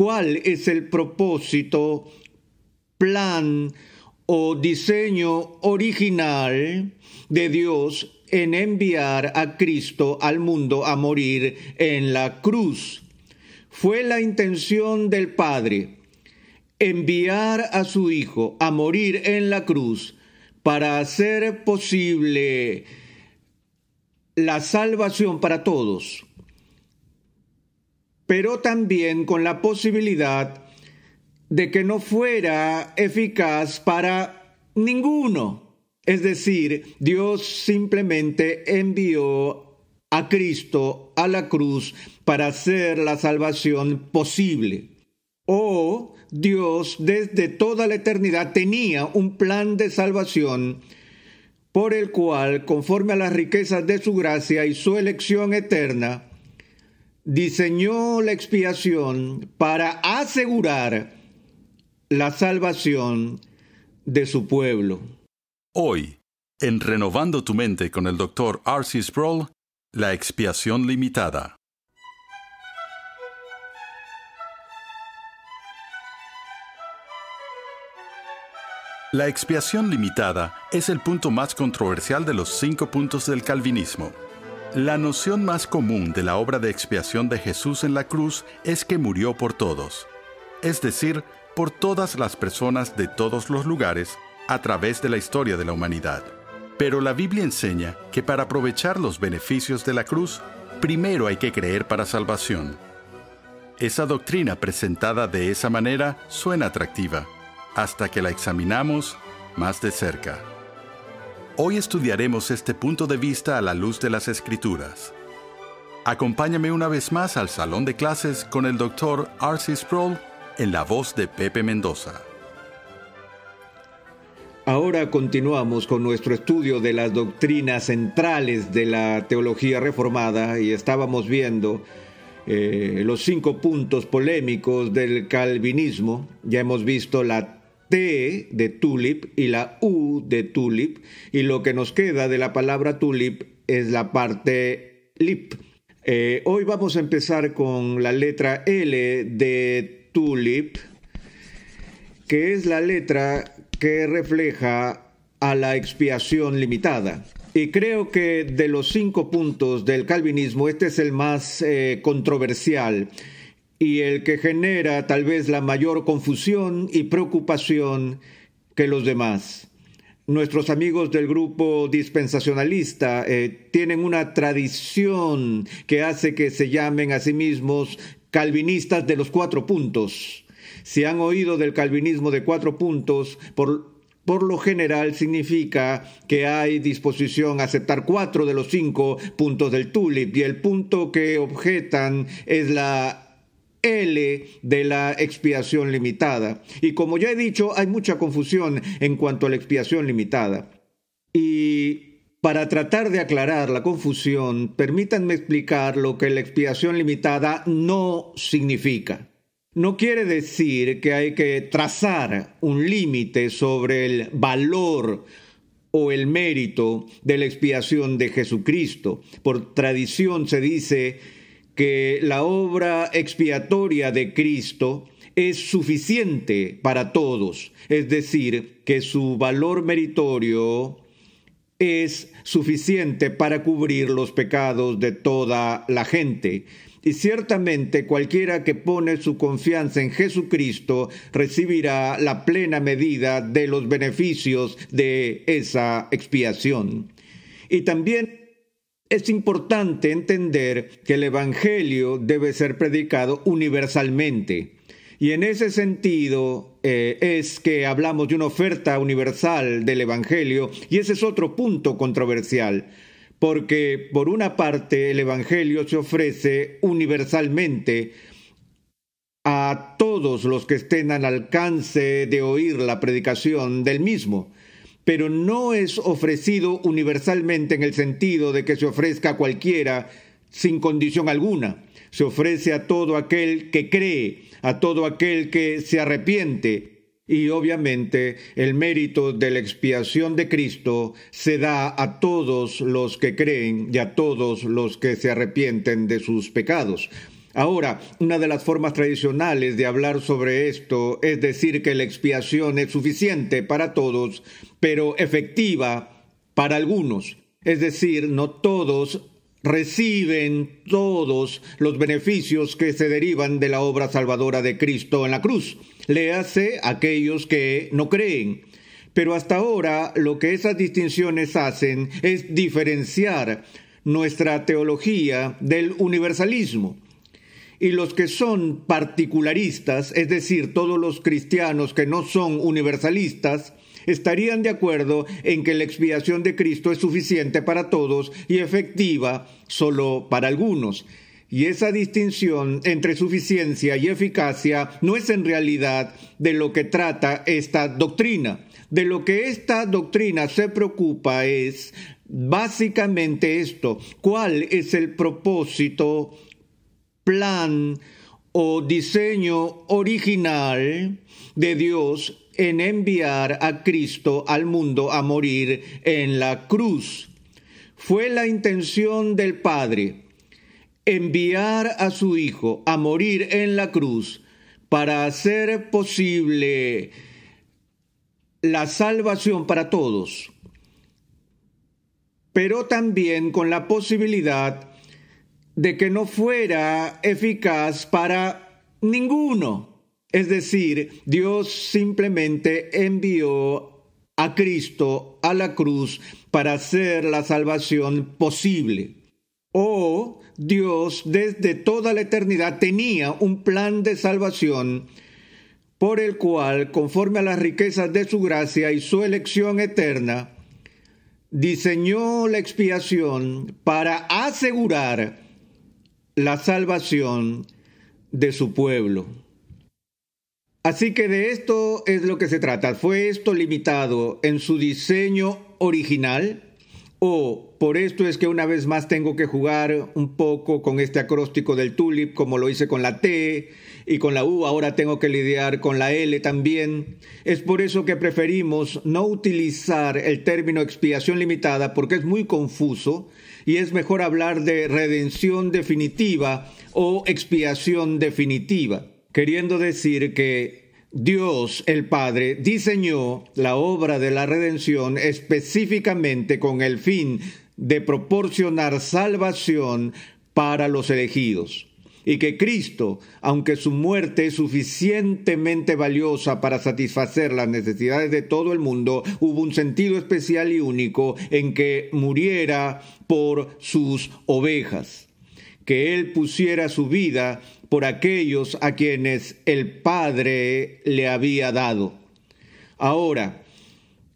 cuál es el propósito, plan o diseño original de Dios en enviar a Cristo al mundo a morir en la cruz. Fue la intención del Padre enviar a su Hijo a morir en la cruz para hacer posible la salvación para todos pero también con la posibilidad de que no fuera eficaz para ninguno. Es decir, Dios simplemente envió a Cristo a la cruz para hacer la salvación posible. O Dios desde toda la eternidad tenía un plan de salvación por el cual, conforme a las riquezas de su gracia y su elección eterna, diseñó la expiación para asegurar la salvación de su pueblo. Hoy, en Renovando tu mente con el Dr. Arcis Sproul, la expiación limitada. La expiación limitada es el punto más controversial de los cinco puntos del calvinismo. La noción más común de la obra de expiación de Jesús en la cruz es que murió por todos, es decir, por todas las personas de todos los lugares a través de la historia de la humanidad. Pero la Biblia enseña que para aprovechar los beneficios de la cruz, primero hay que creer para salvación. Esa doctrina presentada de esa manera suena atractiva, hasta que la examinamos más de cerca. Hoy estudiaremos este punto de vista a la luz de las escrituras. Acompáñame una vez más al salón de clases con el doctor Arcis Sproul en la voz de Pepe Mendoza. Ahora continuamos con nuestro estudio de las doctrinas centrales de la teología reformada y estábamos viendo eh, los cinco puntos polémicos del calvinismo. Ya hemos visto la T de tulip y la U de tulip y lo que nos queda de la palabra tulip es la parte lip. Eh, hoy vamos a empezar con la letra L de tulip, que es la letra que refleja a la expiación limitada. Y creo que de los cinco puntos del calvinismo, este es el más eh, controversial y el que genera tal vez la mayor confusión y preocupación que los demás. Nuestros amigos del grupo dispensacionalista eh, tienen una tradición que hace que se llamen a sí mismos calvinistas de los cuatro puntos. Si han oído del calvinismo de cuatro puntos, por, por lo general significa que hay disposición a aceptar cuatro de los cinco puntos del tulip y el punto que objetan es la L de la expiación limitada. Y como ya he dicho, hay mucha confusión en cuanto a la expiación limitada. Y para tratar de aclarar la confusión, permítanme explicar lo que la expiación limitada no significa. No quiere decir que hay que trazar un límite sobre el valor o el mérito de la expiación de Jesucristo. Por tradición se dice que la obra expiatoria de Cristo es suficiente para todos, es decir, que su valor meritorio es suficiente para cubrir los pecados de toda la gente. Y ciertamente cualquiera que pone su confianza en Jesucristo recibirá la plena medida de los beneficios de esa expiación. Y también es importante entender que el Evangelio debe ser predicado universalmente. Y en ese sentido eh, es que hablamos de una oferta universal del Evangelio y ese es otro punto controversial, porque por una parte el Evangelio se ofrece universalmente a todos los que estén al alcance de oír la predicación del mismo pero no es ofrecido universalmente en el sentido de que se ofrezca a cualquiera sin condición alguna. Se ofrece a todo aquel que cree, a todo aquel que se arrepiente. Y obviamente el mérito de la expiación de Cristo se da a todos los que creen y a todos los que se arrepienten de sus pecados. Ahora, una de las formas tradicionales de hablar sobre esto es decir que la expiación es suficiente para todos, pero efectiva para algunos. Es decir, no todos reciben todos los beneficios que se derivan de la obra salvadora de Cristo en la cruz. Le hace aquellos que no creen. Pero hasta ahora lo que esas distinciones hacen es diferenciar nuestra teología del universalismo y los que son particularistas, es decir, todos los cristianos que no son universalistas, estarían de acuerdo en que la expiación de Cristo es suficiente para todos y efectiva solo para algunos. Y esa distinción entre suficiencia y eficacia no es en realidad de lo que trata esta doctrina. De lo que esta doctrina se preocupa es básicamente esto, cuál es el propósito plan o diseño original de Dios en enviar a Cristo al mundo a morir en la cruz. Fue la intención del Padre enviar a su Hijo a morir en la cruz para hacer posible la salvación para todos, pero también con la posibilidad de que no fuera eficaz para ninguno. Es decir, Dios simplemente envió a Cristo a la cruz para hacer la salvación posible. O Dios desde toda la eternidad tenía un plan de salvación por el cual, conforme a las riquezas de su gracia y su elección eterna, diseñó la expiación para asegurar la salvación de su pueblo. Así que de esto es lo que se trata. ¿Fue esto limitado en su diseño original? ¿O por esto es que una vez más tengo que jugar un poco con este acróstico del tulip como lo hice con la T y con la U, ahora tengo que lidiar con la L también? Es por eso que preferimos no utilizar el término expiación limitada porque es muy confuso y es mejor hablar de redención definitiva o expiación definitiva, queriendo decir que Dios el Padre diseñó la obra de la redención específicamente con el fin de proporcionar salvación para los elegidos y que Cristo, aunque su muerte es suficientemente valiosa para satisfacer las necesidades de todo el mundo, hubo un sentido especial y único en que muriera por sus ovejas, que Él pusiera su vida por aquellos a quienes el Padre le había dado. Ahora,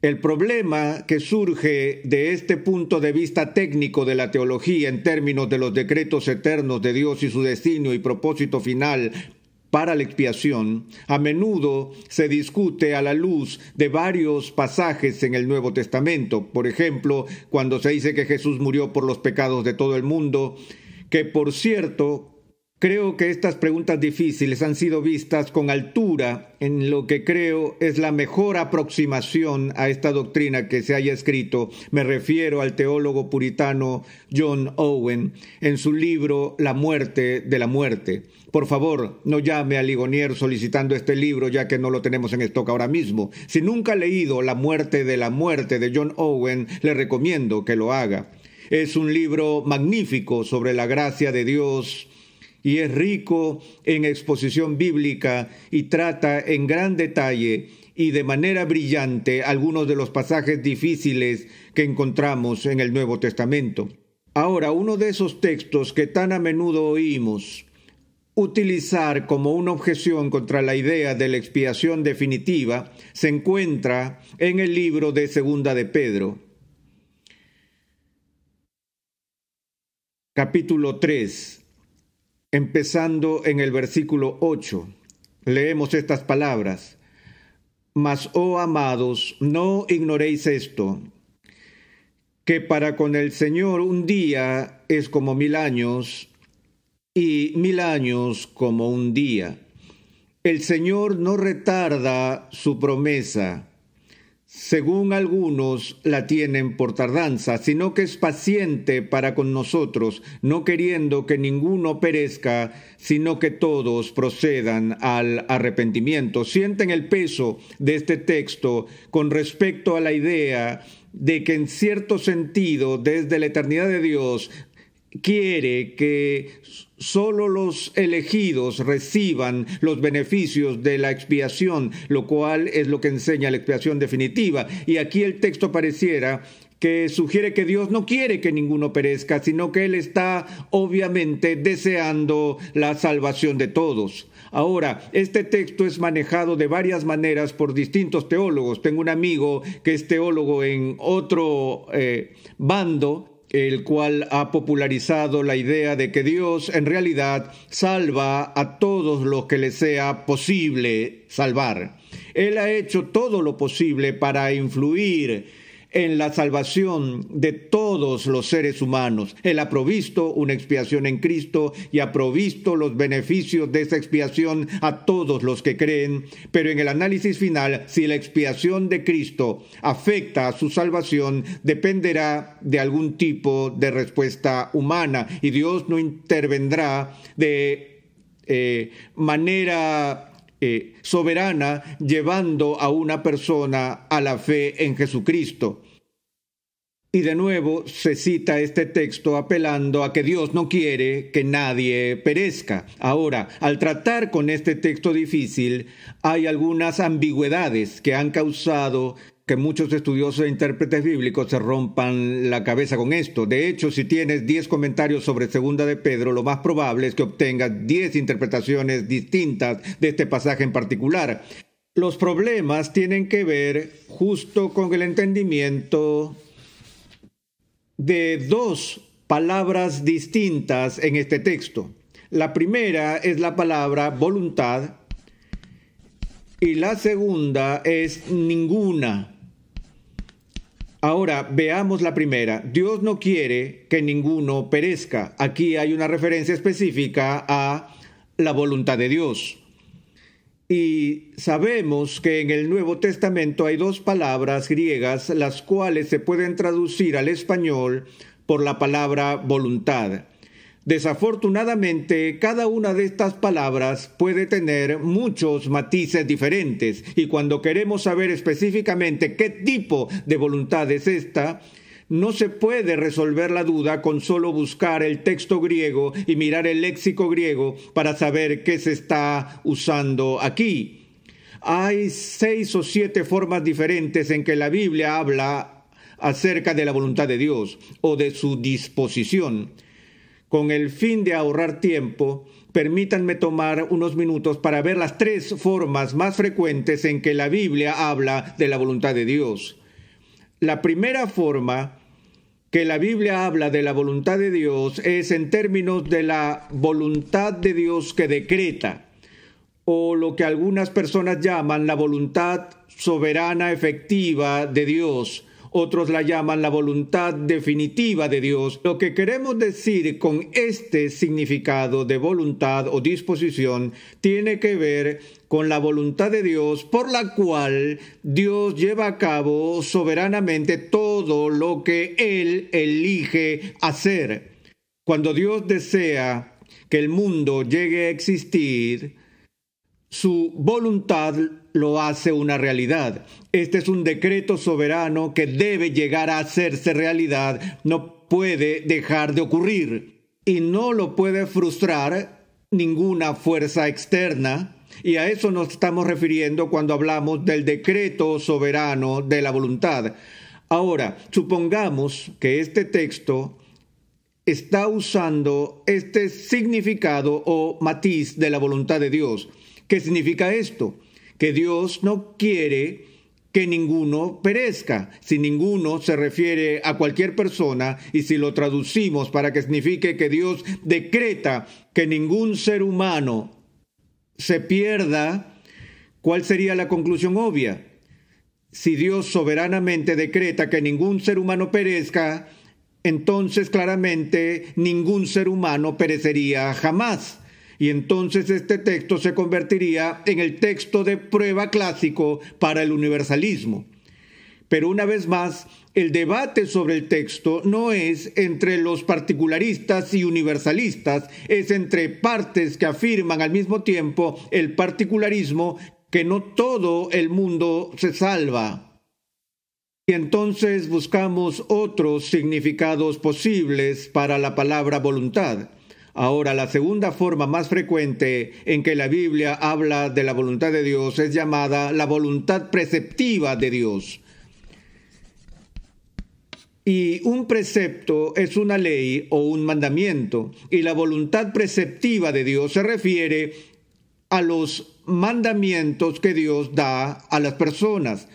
el problema que surge de este punto de vista técnico de la teología en términos de los decretos eternos de Dios y su destino y propósito final para la expiación, a menudo se discute a la luz de varios pasajes en el Nuevo Testamento. Por ejemplo, cuando se dice que Jesús murió por los pecados de todo el mundo, que por cierto Creo que estas preguntas difíciles han sido vistas con altura en lo que creo es la mejor aproximación a esta doctrina que se haya escrito. Me refiero al teólogo puritano John Owen en su libro La muerte de la muerte. Por favor, no llame a Ligonier solicitando este libro ya que no lo tenemos en stock ahora mismo. Si nunca ha leído La muerte de la muerte de John Owen, le recomiendo que lo haga. Es un libro magnífico sobre la gracia de Dios y es rico en exposición bíblica y trata en gran detalle y de manera brillante algunos de los pasajes difíciles que encontramos en el Nuevo Testamento. Ahora, uno de esos textos que tan a menudo oímos utilizar como una objeción contra la idea de la expiación definitiva se encuentra en el libro de Segunda de Pedro. Capítulo 3, Empezando en el versículo 8, leemos estas palabras. Mas, oh amados, no ignoréis esto, que para con el Señor un día es como mil años y mil años como un día. El Señor no retarda su promesa, según algunos la tienen por tardanza, sino que es paciente para con nosotros, no queriendo que ninguno perezca, sino que todos procedan al arrepentimiento. Sienten el peso de este texto con respecto a la idea de que en cierto sentido, desde la eternidad de Dios, quiere que solo los elegidos reciban los beneficios de la expiación, lo cual es lo que enseña la expiación definitiva. Y aquí el texto pareciera que sugiere que Dios no quiere que ninguno perezca, sino que Él está obviamente deseando la salvación de todos. Ahora, este texto es manejado de varias maneras por distintos teólogos. Tengo un amigo que es teólogo en otro eh, bando el cual ha popularizado la idea de que Dios en realidad salva a todos los que le sea posible salvar. Él ha hecho todo lo posible para influir en la salvación de todos los seres humanos. Él ha provisto una expiación en Cristo y ha provisto los beneficios de esa expiación a todos los que creen. Pero en el análisis final, si la expiación de Cristo afecta a su salvación, dependerá de algún tipo de respuesta humana y Dios no intervendrá de eh, manera eh, soberana llevando a una persona a la fe en Jesucristo. Y de nuevo se cita este texto apelando a que Dios no quiere que nadie perezca. Ahora, al tratar con este texto difícil, hay algunas ambigüedades que han causado que muchos estudiosos e intérpretes bíblicos se rompan la cabeza con esto. De hecho, si tienes 10 comentarios sobre Segunda de Pedro, lo más probable es que obtengas 10 interpretaciones distintas de este pasaje en particular. Los problemas tienen que ver justo con el entendimiento de dos palabras distintas en este texto. La primera es la palabra voluntad y la segunda es ninguna. Ahora veamos la primera. Dios no quiere que ninguno perezca. Aquí hay una referencia específica a la voluntad de Dios. Y sabemos que en el Nuevo Testamento hay dos palabras griegas las cuales se pueden traducir al español por la palabra voluntad. Desafortunadamente, cada una de estas palabras puede tener muchos matices diferentes y cuando queremos saber específicamente qué tipo de voluntad es esta, no se puede resolver la duda con solo buscar el texto griego y mirar el léxico griego para saber qué se está usando aquí. Hay seis o siete formas diferentes en que la Biblia habla acerca de la voluntad de Dios o de su disposición. Con el fin de ahorrar tiempo, permítanme tomar unos minutos para ver las tres formas más frecuentes en que la Biblia habla de la voluntad de Dios. La primera forma que la Biblia habla de la voluntad de Dios es en términos de la voluntad de Dios que decreta, o lo que algunas personas llaman la voluntad soberana efectiva de Dios, otros la llaman la voluntad definitiva de Dios. Lo que queremos decir con este significado de voluntad o disposición tiene que ver con la voluntad de Dios por la cual Dios lleva a cabo soberanamente todo lo que Él elige hacer. Cuando Dios desea que el mundo llegue a existir, su voluntad lo hace una realidad. Este es un decreto soberano que debe llegar a hacerse realidad, no puede dejar de ocurrir y no lo puede frustrar ninguna fuerza externa. Y a eso nos estamos refiriendo cuando hablamos del decreto soberano de la voluntad. Ahora, supongamos que este texto está usando este significado o matiz de la voluntad de Dios. ¿Qué significa esto? Que Dios no quiere que ninguno perezca. Si ninguno se refiere a cualquier persona y si lo traducimos para que signifique que Dios decreta que ningún ser humano se pierda, ¿cuál sería la conclusión obvia? Si Dios soberanamente decreta que ningún ser humano perezca, entonces claramente ningún ser humano perecería jamás y entonces este texto se convertiría en el texto de prueba clásico para el universalismo. Pero una vez más, el debate sobre el texto no es entre los particularistas y universalistas, es entre partes que afirman al mismo tiempo el particularismo que no todo el mundo se salva. Y entonces buscamos otros significados posibles para la palabra voluntad. Ahora, la segunda forma más frecuente en que la Biblia habla de la voluntad de Dios es llamada la voluntad preceptiva de Dios. Y un precepto es una ley o un mandamiento. Y la voluntad preceptiva de Dios se refiere a los mandamientos que Dios da a las personas.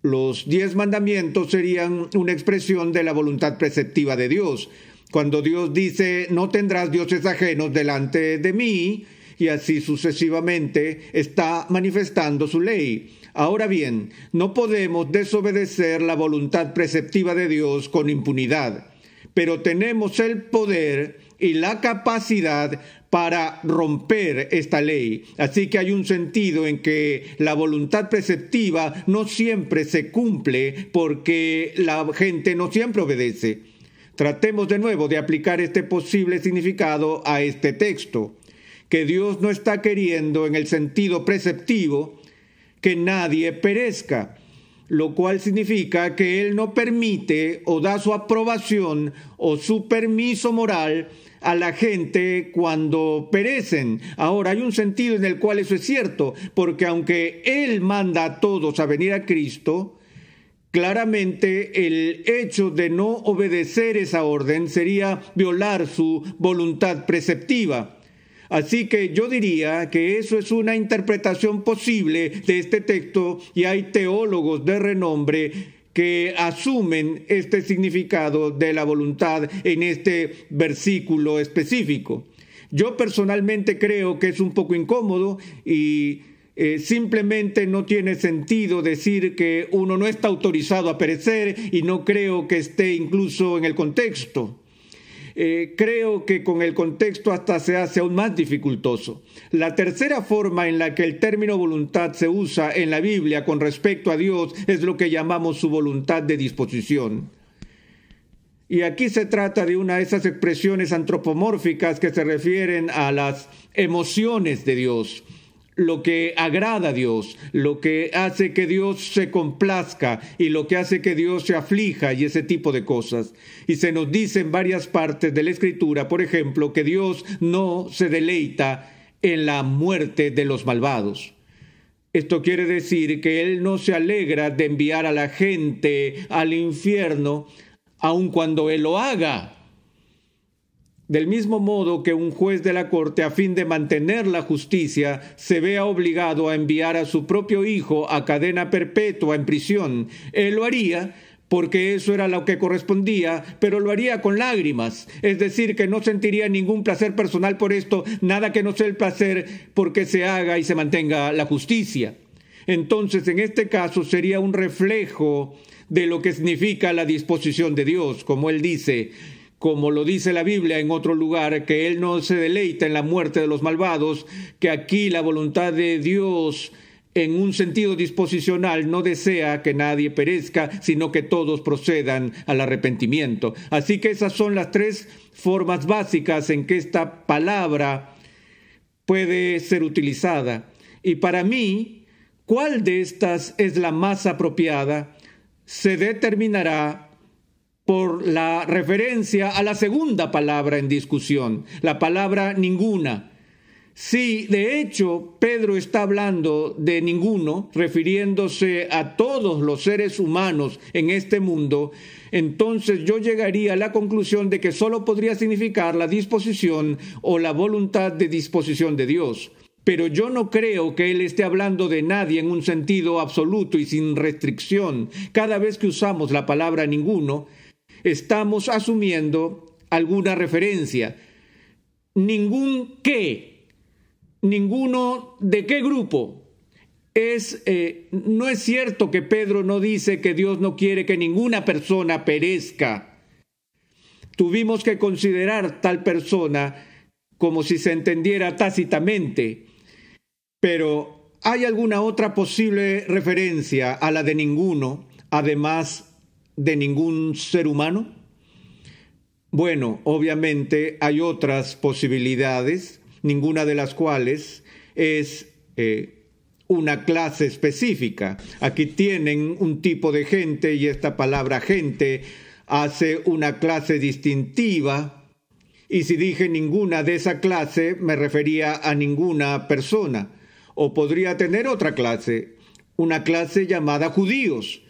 Los diez mandamientos serían una expresión de la voluntad preceptiva de Dios. Cuando Dios dice, no tendrás dioses ajenos delante de mí, y así sucesivamente, está manifestando su ley. Ahora bien, no podemos desobedecer la voluntad preceptiva de Dios con impunidad, pero tenemos el poder y la capacidad para romper esta ley. Así que hay un sentido en que la voluntad preceptiva no siempre se cumple porque la gente no siempre obedece. Tratemos de nuevo de aplicar este posible significado a este texto, que Dios no está queriendo en el sentido preceptivo que nadie perezca, lo cual significa que Él no permite o da su aprobación o su permiso moral a la gente cuando perecen. Ahora, hay un sentido en el cual eso es cierto, porque aunque Él manda a todos a venir a Cristo, Claramente el hecho de no obedecer esa orden sería violar su voluntad preceptiva. Así que yo diría que eso es una interpretación posible de este texto y hay teólogos de renombre que asumen este significado de la voluntad en este versículo específico. Yo personalmente creo que es un poco incómodo y eh, simplemente no tiene sentido decir que uno no está autorizado a perecer y no creo que esté incluso en el contexto. Eh, creo que con el contexto hasta se hace aún más dificultoso. La tercera forma en la que el término voluntad se usa en la Biblia con respecto a Dios es lo que llamamos su voluntad de disposición. Y aquí se trata de una de esas expresiones antropomórficas que se refieren a las emociones de Dios lo que agrada a Dios, lo que hace que Dios se complazca y lo que hace que Dios se aflija y ese tipo de cosas. Y se nos dice en varias partes de la Escritura, por ejemplo, que Dios no se deleita en la muerte de los malvados. Esto quiere decir que Él no se alegra de enviar a la gente al infierno, aun cuando Él lo haga. Del mismo modo que un juez de la Corte, a fin de mantener la justicia, se vea obligado a enviar a su propio hijo a cadena perpetua en prisión, él lo haría porque eso era lo que correspondía, pero lo haría con lágrimas, es decir, que no sentiría ningún placer personal por esto, nada que no sea el placer porque se haga y se mantenga la justicia. Entonces, en este caso sería un reflejo de lo que significa la disposición de Dios, como él dice, como lo dice la Biblia en otro lugar, que Él no se deleita en la muerte de los malvados, que aquí la voluntad de Dios en un sentido disposicional no desea que nadie perezca, sino que todos procedan al arrepentimiento. Así que esas son las tres formas básicas en que esta palabra puede ser utilizada. Y para mí, cuál de estas es la más apropiada se determinará por la referencia a la segunda palabra en discusión, la palabra ninguna. Si de hecho, Pedro está hablando de ninguno, refiriéndose a todos los seres humanos en este mundo, entonces yo llegaría a la conclusión de que solo podría significar la disposición o la voluntad de disposición de Dios. Pero yo no creo que él esté hablando de nadie en un sentido absoluto y sin restricción. Cada vez que usamos la palabra ninguno, estamos asumiendo alguna referencia. Ningún qué, ninguno de qué grupo. Es, eh, no es cierto que Pedro no dice que Dios no quiere que ninguna persona perezca. Tuvimos que considerar tal persona como si se entendiera tácitamente. Pero ¿hay alguna otra posible referencia a la de ninguno, además de ningún ser humano? Bueno, obviamente hay otras posibilidades, ninguna de las cuales es eh, una clase específica. Aquí tienen un tipo de gente y esta palabra gente hace una clase distintiva. Y si dije ninguna de esa clase, me refería a ninguna persona. O podría tener otra clase, una clase llamada judíos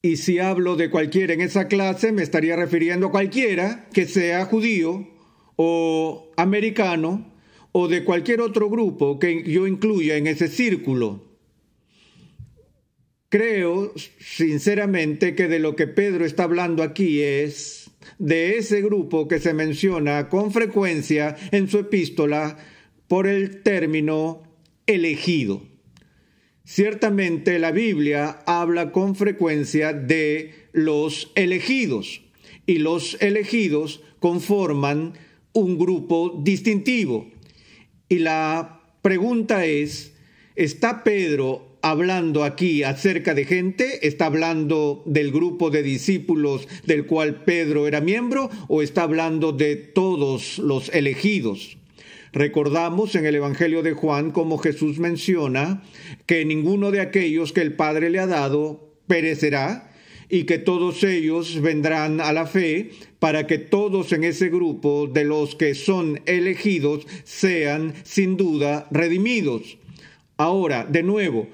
y si hablo de cualquiera en esa clase, me estaría refiriendo a cualquiera que sea judío o americano o de cualquier otro grupo que yo incluya en ese círculo. Creo sinceramente que de lo que Pedro está hablando aquí es de ese grupo que se menciona con frecuencia en su epístola por el término elegido. Ciertamente la Biblia habla con frecuencia de los elegidos y los elegidos conforman un grupo distintivo. Y la pregunta es, ¿está Pedro hablando aquí acerca de gente? ¿Está hablando del grupo de discípulos del cual Pedro era miembro o está hablando de todos los elegidos? Recordamos en el Evangelio de Juan como Jesús menciona que ninguno de aquellos que el Padre le ha dado perecerá y que todos ellos vendrán a la fe para que todos en ese grupo de los que son elegidos sean sin duda redimidos. Ahora, de nuevo,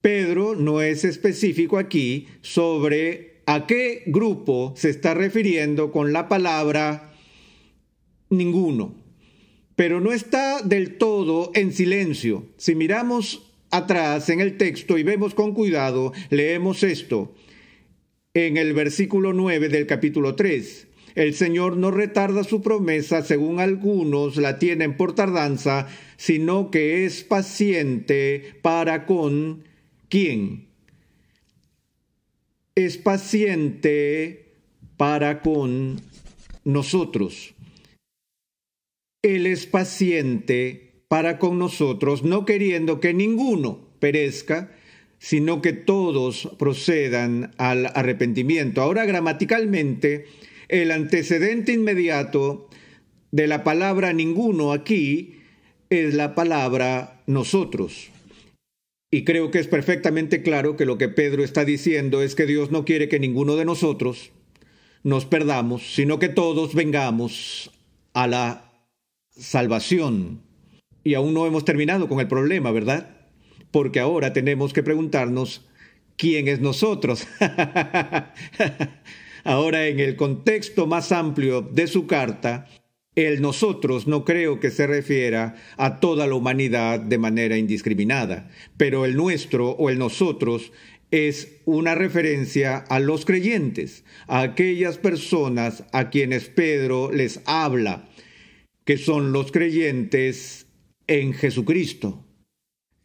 Pedro no es específico aquí sobre a qué grupo se está refiriendo con la palabra ninguno pero no está del todo en silencio. Si miramos atrás en el texto y vemos con cuidado, leemos esto en el versículo 9 del capítulo 3. El Señor no retarda su promesa, según algunos la tienen por tardanza, sino que es paciente para con quién. Es paciente para con nosotros. Él es paciente para con nosotros, no queriendo que ninguno perezca, sino que todos procedan al arrepentimiento. Ahora gramaticalmente, el antecedente inmediato de la palabra ninguno aquí es la palabra nosotros. Y creo que es perfectamente claro que lo que Pedro está diciendo es que Dios no quiere que ninguno de nosotros nos perdamos, sino que todos vengamos a la salvación. Y aún no hemos terminado con el problema, ¿verdad? Porque ahora tenemos que preguntarnos quién es nosotros. ahora, en el contexto más amplio de su carta, el nosotros no creo que se refiera a toda la humanidad de manera indiscriminada, pero el nuestro o el nosotros es una referencia a los creyentes, a aquellas personas a quienes Pedro les habla que son los creyentes en Jesucristo.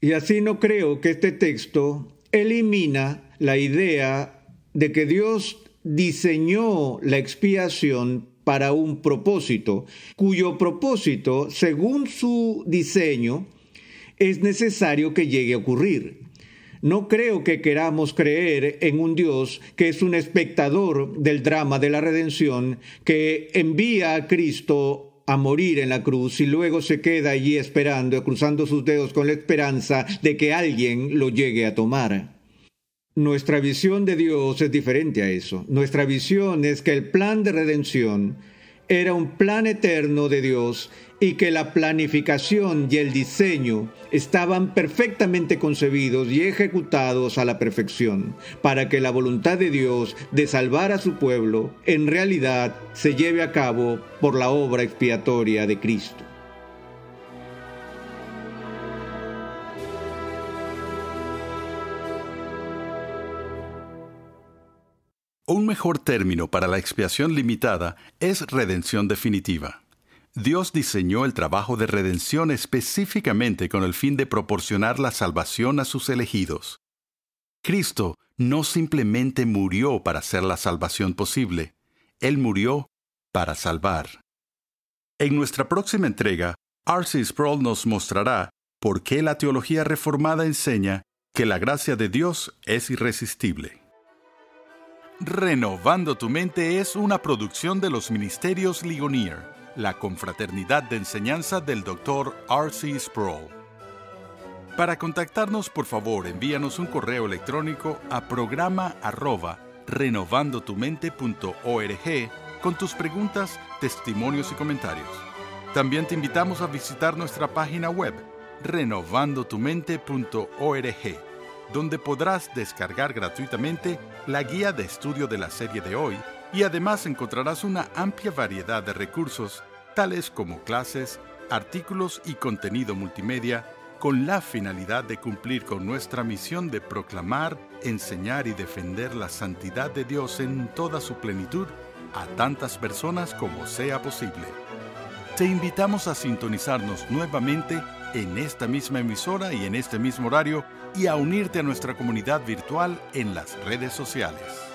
Y así no creo que este texto elimina la idea de que Dios diseñó la expiación para un propósito, cuyo propósito, según su diseño, es necesario que llegue a ocurrir. No creo que queramos creer en un Dios que es un espectador del drama de la redención, que envía a Cristo a morir en la cruz y luego se queda allí esperando, cruzando sus dedos con la esperanza de que alguien lo llegue a tomar. Nuestra visión de Dios es diferente a eso. Nuestra visión es que el plan de redención era un plan eterno de Dios y que la planificación y el diseño estaban perfectamente concebidos y ejecutados a la perfección, para que la voluntad de Dios de salvar a su pueblo en realidad se lleve a cabo por la obra expiatoria de Cristo. Un mejor término para la expiación limitada es redención definitiva. Dios diseñó el trabajo de redención específicamente con el fin de proporcionar la salvación a sus elegidos. Cristo no simplemente murió para hacer la salvación posible, Él murió para salvar. En nuestra próxima entrega, R.C. Sproul nos mostrará por qué la teología reformada enseña que la gracia de Dios es irresistible. Renovando tu mente es una producción de los Ministerios Ligonier, la confraternidad de enseñanza del Dr. R.C. Sproul. Para contactarnos, por favor, envíanos un correo electrónico a programa arroba renovandotumente.org con tus preguntas, testimonios y comentarios. También te invitamos a visitar nuestra página web renovandotumente.org donde podrás descargar gratuitamente la guía de estudio de la serie de hoy y además encontrarás una amplia variedad de recursos, tales como clases, artículos y contenido multimedia, con la finalidad de cumplir con nuestra misión de proclamar, enseñar y defender la santidad de Dios en toda su plenitud a tantas personas como sea posible. Te invitamos a sintonizarnos nuevamente en esta misma emisora y en este mismo horario y a unirte a nuestra comunidad virtual en las redes sociales.